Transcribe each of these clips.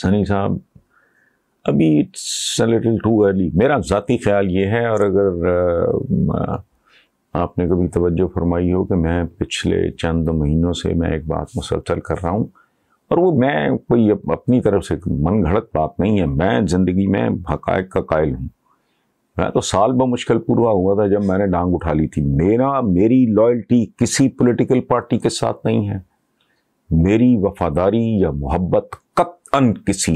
सनी साहब अभी it's little too early मेरा ज़ाती ख्याल ये है और अगर आपने कभी तवज्जो फरमाई हो कि मैं पिछले चंद महीनों से मैं एक बात मुसलसल कर रहा हूँ और वो मैं कोई अपनी तरफ से मन घड़त बात नहीं है मैं ज़िंदगी में हक़ का कायल हूँ मैं तो साल ब मुश्किल पूरा हुआ था जब मैंने डांग उठा ली थी मेरा मेरी लॉयल्टी किसी पॉलिटिकल पार्टी के साथ नहीं है मेरी वफादारी या मोहब्बत अन किसी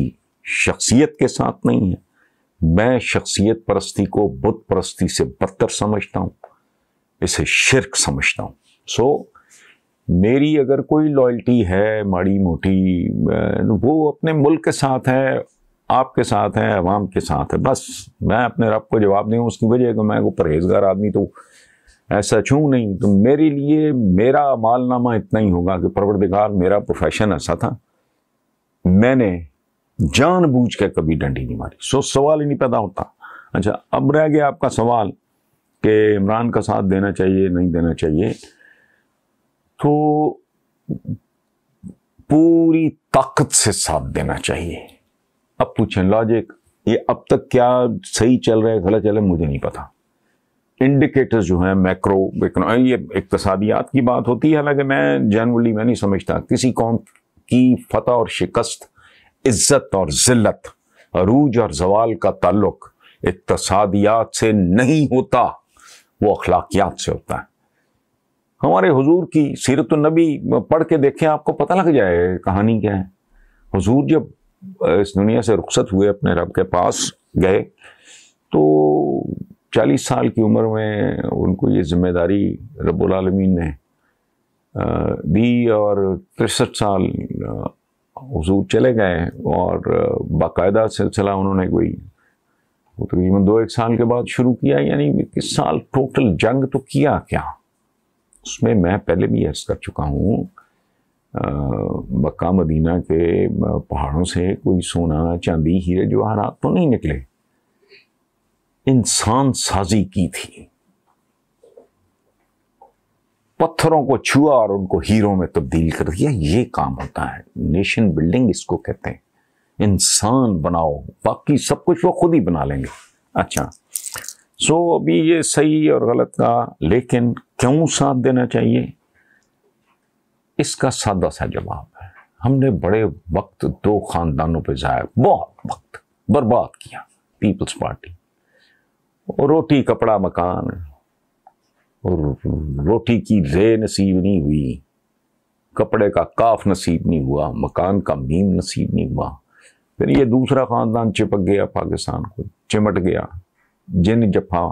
शख्सियत के साथ नहीं है मैं शख्सियत परस्ती को बुत परस्ती से बदतर समझता हूं इसे शिरक समझता हूं सो so, मेरी अगर कोई लॉयल्टी है माड़ी मोटी वो अपने मुल्क के साथ है आपके साथ है अवाम के साथ है बस मैं अपने रब को जवाब दें उसकी वजह को मैं वो परहेजगार आदमी तो ऐसा छू नहीं तो मेरे लिए मेरा मालनामा इतना ही होगा कि परवरदिगार मेरा प्रोफेशन ऐसा था मैंने जानबूझ के कभी डंडी नहीं मारी सो सवाल ही नहीं पैदा होता अच्छा अब रह गया आपका सवाल कि इमरान का साथ देना चाहिए नहीं देना चाहिए तो पूरी ताकत से साथ देना चाहिए अब पूछें लॉजिक ये अब तक क्या सही चल रहा है गलत चल रहा है मुझे नहीं पता इंडिकेटर्स जो हैं मैक्रो ये इकतसादियात तो की बात होती है हालांकि मैं जनरली मैं नहीं समझता किसी कौन की फतह और शिकस्त इज्जत और जिल्लत अरूज और जवाल का ताल्लुक इकतसादियात से नहीं होता वो अखलाकियात से होता है हमारे हुजूर की सीरत नबी पढ़ के देखें आपको पता लग जाए कहानी क्या है हुजूर जब इस दुनिया से रुखसत हुए अपने रब के पास गए तो चालीस साल की उम्र में उनको ये जिम्मेदारी रब्बुल रबालमीन ने दी और तिरसठ साल हजूर चले गए और बाकायदा सिलसिला उन्होंने कोई तकरीबन दो एक साल के बाद शुरू किया यानी इक्कीस साल टोटल जंग तो किया क्या उसमें मैं पहले भी अर्ज़ कर चुका हूँ मक्का मदीना के पहाड़ों से कोई सोना चांदी हीरे जवाहरात तो नहीं निकले इंसान साजी की थी पत्थरों को छुआ और उनको हीरो में तब्दील कर दिया ये काम होता है नेशन बिल्डिंग इसको कहते हैं इंसान बनाओ बाकी सब कुछ वो खुद ही बना लेंगे अच्छा सो अभी ये सही और गलत का लेकिन क्यों साथ देना चाहिए इसका सादा सा जवाब है हमने बड़े वक्त दो खानदानों पे जाया बहुत वक्त बर्बाद किया पीपल्स पार्टी रोटी कपड़ा मकान रोटी की रे नसीब नहीं हुई कपड़े का काफ नसीब नहीं हुआ मकान का मीम नसीब नहीं हुआ फिर ये दूसरा ख़ानदान चिपक गया पाकिस्तान को चिमट गया जिन जफा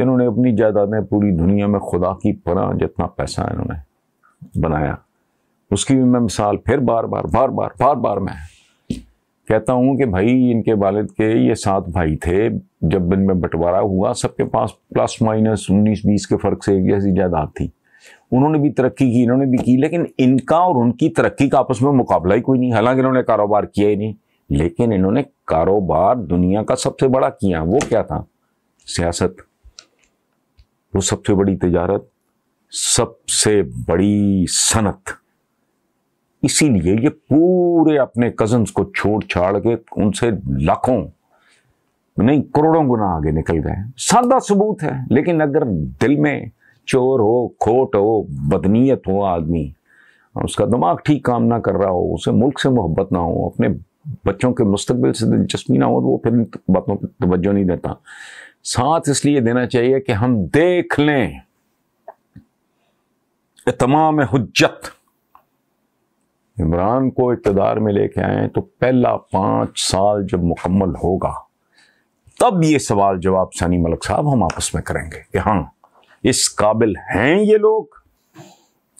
इन्होंने अपनी जायदादें पूरी दुनिया में खुदा की परा जितना पैसा इन्होंने बनाया उसकी भी मैं मिसाल फिर बार बार बार बार बार बार मैं कहता हूँ कि भाई इनके वालिद के ये सात भाई थे जब इनमें बंटवारा हुआ सबके पास प्लस माइनस उन्नीस बीस के फ़र्क से एक जैसी जायदाद थी उन्होंने भी तरक्की की इन्होंने भी की लेकिन इनका और उनकी तरक्की का आपस में मुकाबला ही कोई नहीं हालांकि इन्होंने कारोबार किया ही नहीं लेकिन इन्होंने कारोबार दुनिया का सबसे बड़ा किया वो क्या था सियासत वो सबसे बड़ी तजारत सबसे बड़ी सनत इसीलिए ये पूरे अपने कजन्स को छोड़ छाड़ के उनसे लाखों नहीं करोड़ों गुना आगे निकल गए सादा सबूत है लेकिन अगर दिल में चोर हो खोट हो बदनीयत हो आदमी उसका दिमाग ठीक काम ना कर रहा हो उसे मुल्क से मोहब्बत ना हो अपने बच्चों के मुस्तबिल से दिलचस्पी ना हो तो वो फिर बातों पर तोज्जो नहीं देता साथ इसलिए देना चाहिए कि हम देख लें तमाम हजत इमरान को इकतदार में लेके आए तो पहला पाँच साल जब मुकम्मल होगा तब ये सवाल जवाब सानी मलक साहब हम आपस में करेंगे कि हाँ इस काबिल हैं ये लोग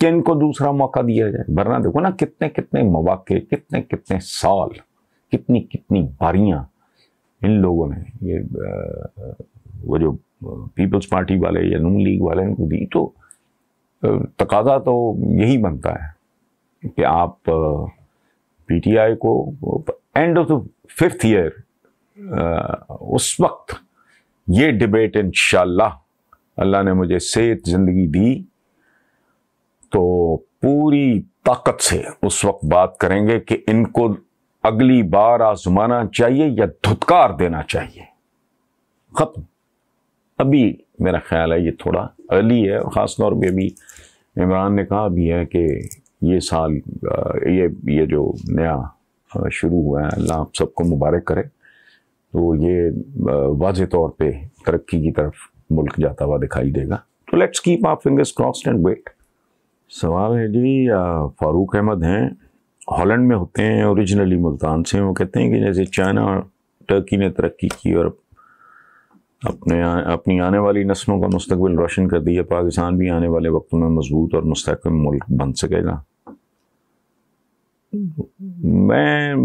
कि इनको दूसरा मौका दिया जाए वरना देखो ना कितने कितने मौाक़े कितने कितने साल कितनी कितनी बारियाँ इन लोगों ने ये वो जो पीपल्स पार्टी वाले या नून लीग वाले इनको दी तो तकाजा तो यही बनता है कि आप पीटीआई को end of the fifth year उस वक्त ये डिबेट इन अल्लाह ने मुझे सेहत ज़िंदगी दी तो पूरी ताकत से उस वक्त बात करेंगे कि इनको अगली बार आजमाना चाहिए या धुतकार देना चाहिए ख़त्म अभी मेरा ख्याल है ये थोड़ा अर्ली है ख़ासतौर पर अभी इमरान ने कहा भी है कि ये साल ये ये जो नया शुरू हुआ है अल्लाह आप सबको मुबारक करे तो ये वाज तौर पे तरक्की की तरफ मुल्क जाता हुआ दिखाई देगा तो लेट्स कीप आप फिंगर्स क्रॉस्ड एंड वेट सवाल है जी फारूक अहमद हैं हॉलैंड में होते हैं ओरिजिनली मुल्तान से वो कहते हैं कि जैसे चाइना और टर्की ने तरक्की की और अपने अपनी आने वाली नस्लों का मुस्तबिल रोशन कर दिया पाकिस्तान भी आने वाले वक्त में मजबूत और मुस्तकम मुल्क बन सकेगा मैं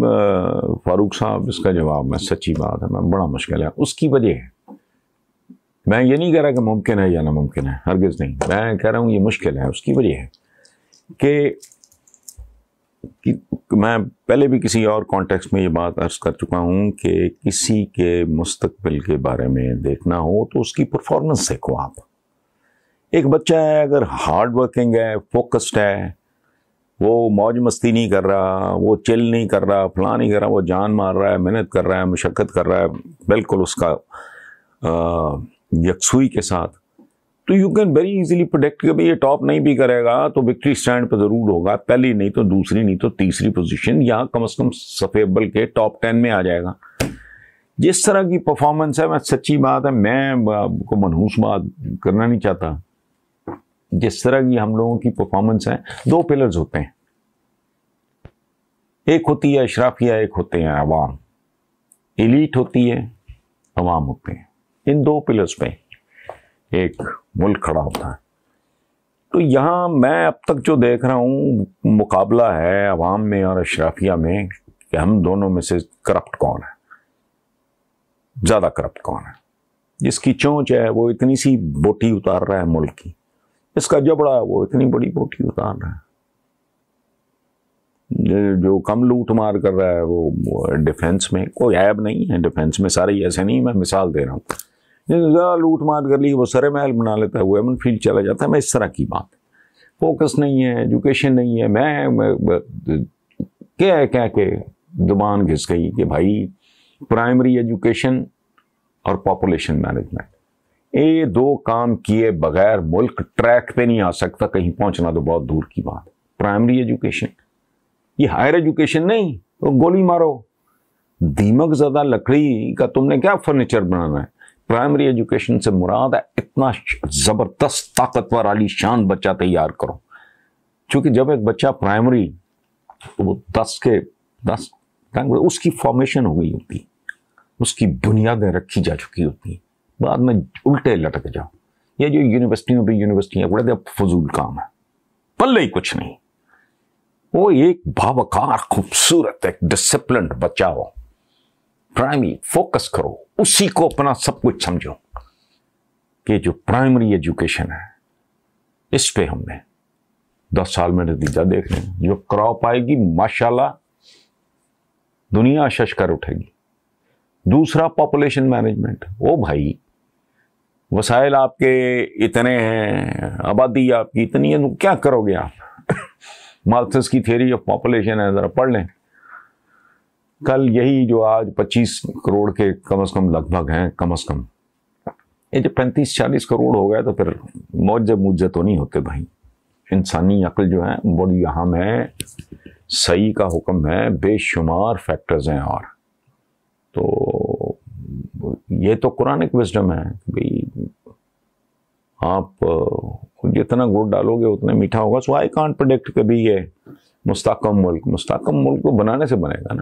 फारूक साहब इसका जवाब मैं सच्ची बात है मैं बड़ा मुश्किल है उसकी वजह है मैं ये नहीं कह रहा कि मुमकिन है या नामुमकिन है हरगिज़ नहीं मैं कह रहा हूँ ये मुश्किल है उसकी वजह है कि कि मैं पहले भी किसी और कॉन्टेक्स्ट में ये बात अर्ज कर चुका हूँ कि किसी के मुस्तबिल के बारे में देखना हो तो उसकी परफॉर्मेंस देखो आप एक बच्चा है अगर हार्ड वर्किंग है फोकस्ड है वो मौज मस्ती नहीं कर रहा वो चिल नहीं कर रहा फला नहीं कर रहा वो जान मार रहा है मेहनत कर रहा है मशक्क़त कर रहा है बिल्कुल उसका यकसुई के साथ तो you can very easily product कि भाई ये टॉप नहीं भी करेगा तो विक्ट्री स्टैंड पर जरूर होगा पहली नहीं तो दूसरी नहीं तो तीसरी पोजीशन यहाँ कम से कम सफेबल के टॉप टेन में आ जाएगा जिस तरह की परफॉर्मेंस है मैं सच्ची बात है मैं आपको मनहूस बात करना नहीं चाहता जिस तरह की हम लोगों की परफॉर्मेंस है दो पिलर्स होते हैं एक होती है अशराफिया एक होते हैं अवाम एलीट होती है अवाम होते हैं इन दो पिलर्स पे एक मुल्क खड़ा होता है तो यहाँ मैं अब तक जो देख रहा हूँ मुकाबला है अवाम में और अशराफिया में कि हम दोनों में से करप्ट कौन है ज़्यादा करप्ट कौन है जिसकी चोंच है वो इतनी सी बोटी उतार रहा है मुल्क की इसका जबड़ा है वो इतनी बड़ी बोटी उतार रहा है जो कम लूट मार कर रहा है वो डिफेंस में कोई ऐब नहीं है डिफेंस में सारे ऐसे नहीं मैं मिसाल दे रहा हूँ जिसने लूट मार कर ली वो सरे महल बना लेता है वो एमन फील्ड चला जाता है मैं इस तरह की बात फोकस नहीं है एजुकेशन नहीं है मैं, मैं कह कह के दुबान घिस गई कि भाई प्राइमरी एजुकेशन और पॉपुलेशन मैनेजमेंट ये दो काम किए बगैर मुल्क ट्रैक पे नहीं आ सकता कहीं पहुंचना तो बहुत दूर की बात प्राइमरी एजुकेशन ये हायर एजुकेशन नहीं तो गोली मारो दीमक ज़्यादा लकड़ी का तुमने क्या फर्नीचर बनाना है प्राइमरी एजुकेशन से मुराद है इतना ज़बरदस्त ताकतवर आली शान बच्चा तैयार करो क्योंकि जब एक बच्चा प्राइमरी तो वो दस के दस उसकी फॉर्मेशन हो गई होती उसकी बुनियादें रखी जा चुकी होती बाद में उल्टे लटक जाओ ये जो यूनिवर्सिटियों पर यूनिवर्सिटियाँ बड़े फजूल काम है पल्ले ही कुछ नहीं वो एक भावकार खूबसूरत एक डिसिप्लिन बच्चा हो प्राइमरी फोकस करो उसी को अपना सब कुछ समझो कि जो प्राइमरी एजुकेशन है इस पे हमने दस साल में नतीजा देख रहे हैं जो क्रॉप आएगी माशाल्लाह दुनिया शश कर उठेगी दूसरा पॉपुलेशन मैनेजमेंट ओ भाई वसाइल आपके इतने हैं आबादी आपकी इतनी है तो क्या करोगे आप मार्थस की थियरी ऑफ पॉपुलेशन है ज़रा पढ़ लें कल यही जो आज 25 करोड़ के कम से कम लगभग हैं कम से कम ये जब पैंतीस चालीस करोड़ हो गया तो फिर मौज मुज तो नहीं होते भाई इंसानी अकल जो है बड़ी यहाँ है सही का हुक्म है बेशुमार फैक्टर्स हैं और तो ये तो कुरानिक विजडम है भाई आप जितना गुड़ डालोगे उतना मीठा होगा सो आई कॉन्ट प्रोडिक्ट कभी ये मुस्तकम मुल्क मुस्तकम मुल्क को तो बनाने से बनेगा ना